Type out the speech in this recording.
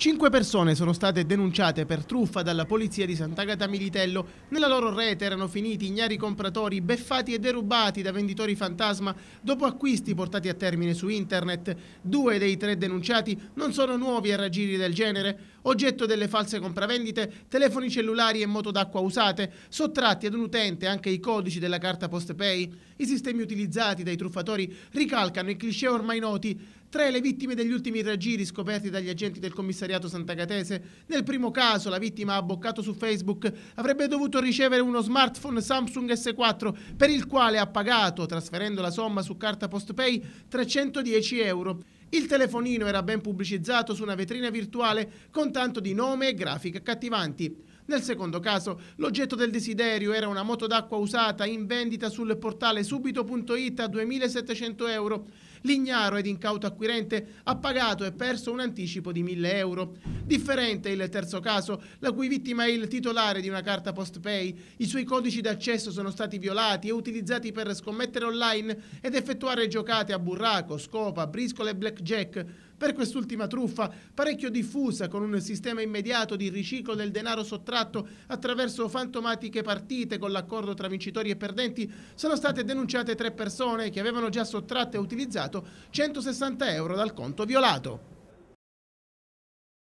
Cinque persone sono state denunciate per truffa dalla polizia di Sant'Agata Militello. Nella loro rete erano finiti ignari compratori beffati e derubati da venditori fantasma dopo acquisti portati a termine su internet. Due dei tre denunciati non sono nuovi a raggiri del genere. Oggetto delle false compravendite, telefoni cellulari e moto d'acqua usate, sottratti ad un utente anche i codici della carta PostPay. I sistemi utilizzati dai truffatori ricalcano i cliché ormai noti. Tre le vittime degli ultimi raggiri scoperti dagli agenti del commissario commissariato santagatese. Nel primo caso la vittima ha boccato su Facebook avrebbe dovuto ricevere uno smartphone Samsung S4 per il quale ha pagato, trasferendo la somma su carta PostPay, 310 euro. Il telefonino era ben pubblicizzato su una vetrina virtuale con tanto di nome e grafiche accattivanti. Nel secondo caso, l'oggetto del desiderio era una moto d'acqua usata in vendita sul portale subito.it a 2700 euro l'ignaro ed incauto acquirente ha pagato e perso un anticipo di 1000 euro. Differente il terzo caso, la cui vittima è il titolare di una carta postpay. I suoi codici d'accesso sono stati violati e utilizzati per scommettere online ed effettuare giocate a burraco, scopa, briscola e blackjack. Per quest'ultima truffa, parecchio diffusa con un sistema immediato di riciclo del denaro sottratto attraverso fantomatiche partite con l'accordo tra vincitori e perdenti, sono state denunciate tre persone che avevano già sottratto e utilizzato incagliato, 160 euro dal conto violato.